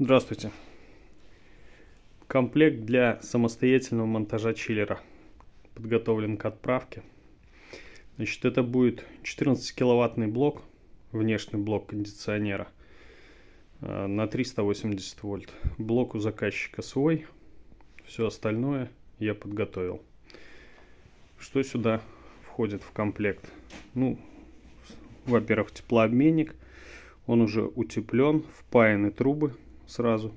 Здравствуйте. Комплект для самостоятельного монтажа чиллера подготовлен к отправке. Значит, это будет 14-киловаттный блок, внешний блок кондиционера э, на 380 вольт. Блок у заказчика свой, все остальное я подготовил. Что сюда входит в комплект? Ну, во-первых, теплообменник, он уже утеплен, впаяны трубы сразу.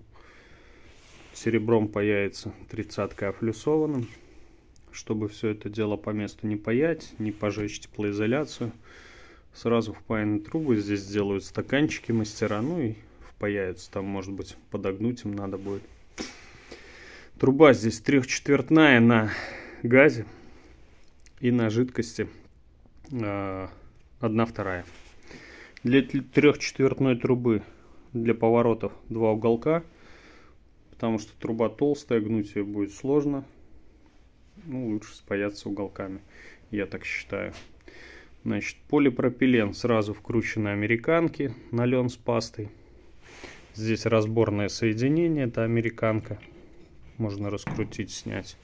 Серебром появится тридцатка офлюсованным, чтобы все это дело по месту не паять, не пожечь теплоизоляцию. Сразу впаяны трубы, здесь делают стаканчики мастера, ну и впаяются. Там, может быть, подогнуть им надо будет. Труба здесь трехчетвертная на газе и на жидкости а, одна вторая. Для трехчетвертной трубы для поворотов два уголка, потому что труба толстая, гнуть ее будет сложно. Ну, лучше спаяться уголками, я так считаю. Значит, полипропилен сразу вкручены американки на с пастой. Здесь разборное соединение, это американка. Можно раскрутить, снять.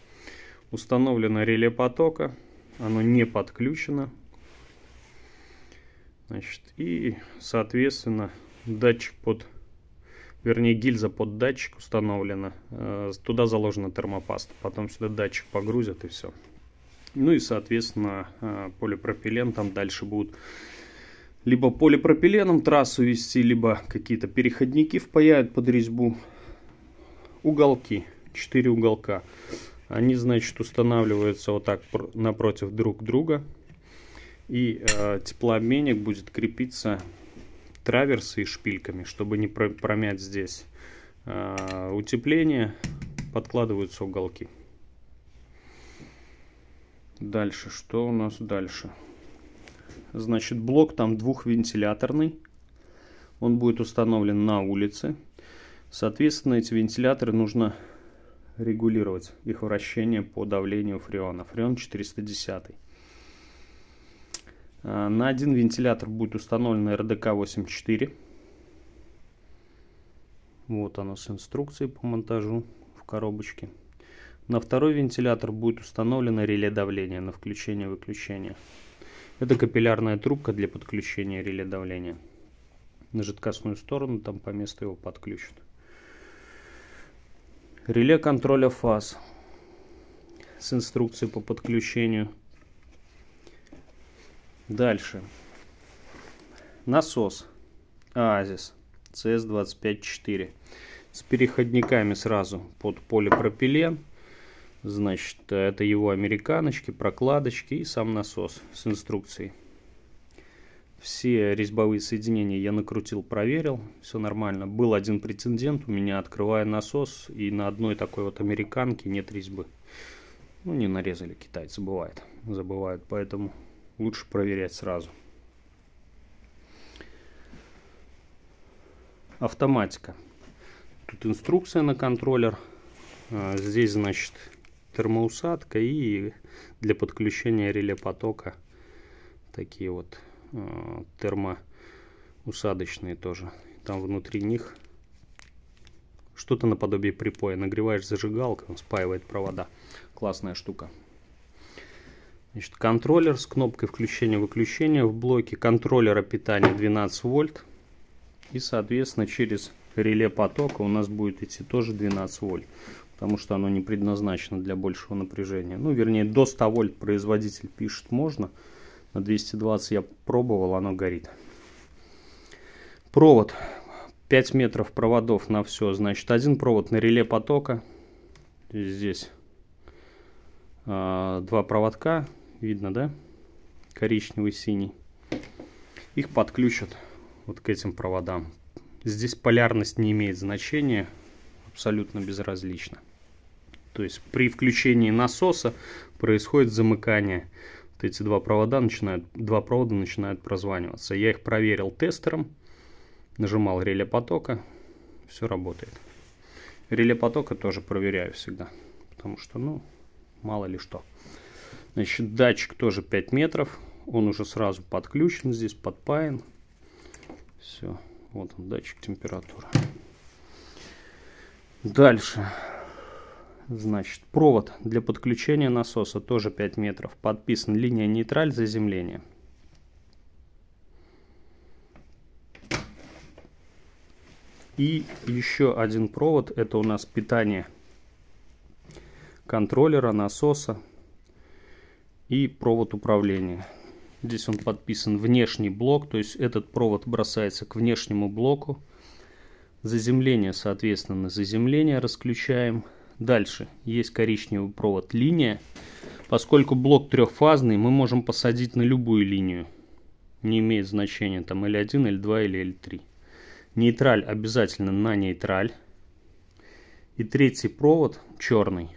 Установлено реле потока, оно не подключено. Значит, и, соответственно, датчик под, вернее гильза под датчик установлена, э, туда заложена термопаста, потом сюда датчик погрузят и все. Ну и соответственно э, полипропилен там дальше будут либо полипропиленом трассу вести, либо какие-то переходники впаяют под резьбу. Уголки, 4 уголка. Они, значит, устанавливаются вот так напротив друг друга. И э, теплообменник будет крепиться траверсы и шпильками, чтобы не промять здесь а, утепление, подкладываются уголки. Дальше, что у нас дальше? Значит, блок там двухвентиляторный. Он будет установлен на улице. Соответственно, эти вентиляторы нужно регулировать их вращение по давлению фреона. Фреон 410. Э, на один вентилятор будет установлена РДК-84. Вот оно с инструкцией по монтажу в коробочке. На второй вентилятор будет установлено реле давления на включение-выключение. Это капиллярная трубка для подключения реле давления. На жидкостную сторону, там по месту его подключат. Реле контроля фаз с инструкцией по подключению. Дальше. Насос. Оазис. CS254. С переходниками сразу под полипропилен. Значит, это его американочки, прокладочки и сам насос с инструкцией. Все резьбовые соединения я накрутил, проверил, все нормально. Был один претендент, у меня открывая насос, и на одной такой вот американке нет резьбы. Ну, не нарезали китайцы, бывает, забывают, поэтому лучше проверять сразу. Автоматика. Тут инструкция на контроллер. А, здесь, значит, термоусадка и для подключения реле потока такие вот а, термоусадочные тоже. Там внутри них что-то наподобие припоя. Нагреваешь зажигалкой он спаивает провода. Классная штука. Значит, контроллер с кнопкой включения-выключения в блоке контроллера питания 12 вольт. И, соответственно, через реле потока у нас будет идти тоже 12 вольт, потому что оно не предназначено для большего напряжения. Ну, вернее, до 100 вольт производитель пишет можно. На 220 я пробовал, оно горит. Провод. 5 метров проводов на все. Значит, один провод на реле потока. Здесь а, два проводка видно, да? Коричневый, синий. Их подключат вот к этим проводам. Здесь полярность не имеет значения, абсолютно безразлично. То есть при включении насоса происходит замыкание. Вот эти два провода начинают, два провода начинают прозваниваться. Я их проверил тестером, нажимал реле потока, все работает. Реле потока тоже проверяю всегда, потому что, ну, мало ли что. Значит, датчик тоже 5 метров. Он уже сразу подключен здесь, подпаян. Все, вот он, датчик температуры. Дальше. Значит, провод для подключения насоса тоже 5 метров. Подписан линия нейтраль заземления. И еще один провод, это у нас питание контроллера, насоса, и провод управления. Здесь он подписан внешний блок, то есть этот провод бросается к внешнему блоку. Заземление, соответственно, на заземление расключаем. Дальше есть коричневый провод линия. Поскольку блок трехфазный, мы можем посадить на любую линию. Не имеет значения, там L1, L2 или L3. Нейтраль обязательно на нейтраль. И третий провод, черный,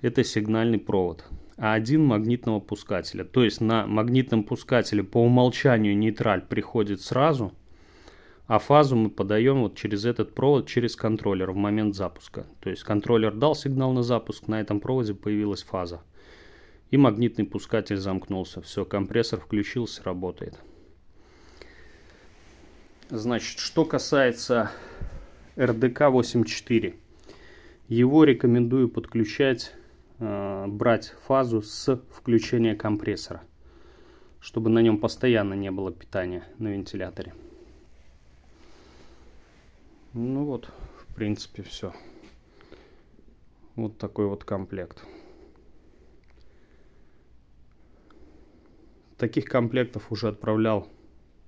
это сигнальный провод а один магнитного пускателя. То есть на магнитном пускателе по умолчанию нейтраль приходит сразу, а фазу мы подаем вот через этот провод, через контроллер в момент запуска. То есть контроллер дал сигнал на запуск, на этом проводе появилась фаза. И магнитный пускатель замкнулся. Все, компрессор включился, работает. Значит, что касается RDK 84, его рекомендую подключать Э, брать фазу с включения компрессора, чтобы на нем постоянно не было питания на вентиляторе. Ну вот, в принципе, все. Вот такой вот комплект. Таких комплектов уже отправлял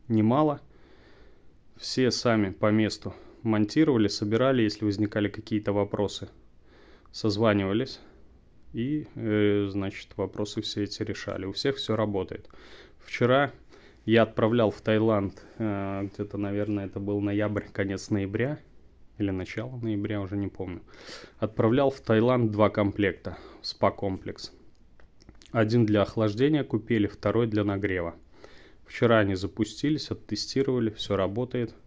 немало. Все сами по месту монтировали, собирали, если возникали какие-то вопросы, созванивались и, э, значит, вопросы все эти решали. У всех все работает. Вчера я отправлял в Таиланд, э, где-то, наверное, это был ноябрь, конец ноября, или начало ноября, уже не помню. Отправлял в Таиланд два комплекта, спа-комплекс. Один для охлаждения купили, второй для нагрева. Вчера они запустились, оттестировали, все работает –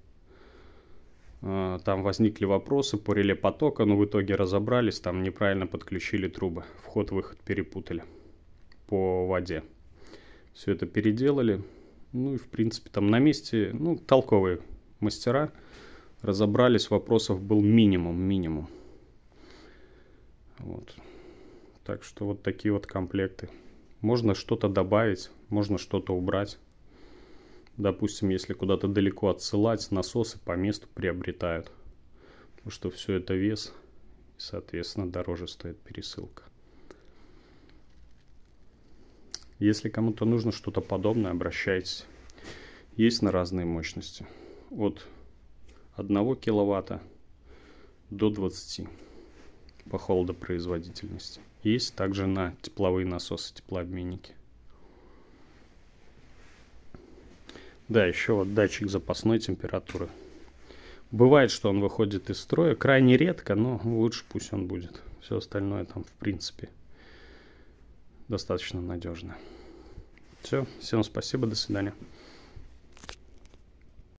а, там возникли вопросы по реле потока, но в итоге разобрались, там неправильно подключили трубы. Вход-выход перепутали по воде. Все это переделали. Ну и в принципе там на месте, ну, толковые мастера. Разобрались, вопросов был минимум, минимум. Вот. Так что вот такие вот комплекты. Можно что-то добавить, можно что-то убрать. Допустим, если куда-то далеко отсылать, насосы по месту приобретают. Потому что все это вес, и, соответственно, дороже стоит пересылка. Если кому-то нужно что-то подобное, обращайтесь. Есть на разные мощности. От 1 киловатта до 20 по холодопроизводительности. Есть также на тепловые насосы, теплообменники. Да, еще вот датчик запасной температуры. Бывает, что он выходит из строя. Крайне редко, но лучше пусть он будет. Все остальное там, в принципе, достаточно надежно. Все, всем спасибо, до свидания.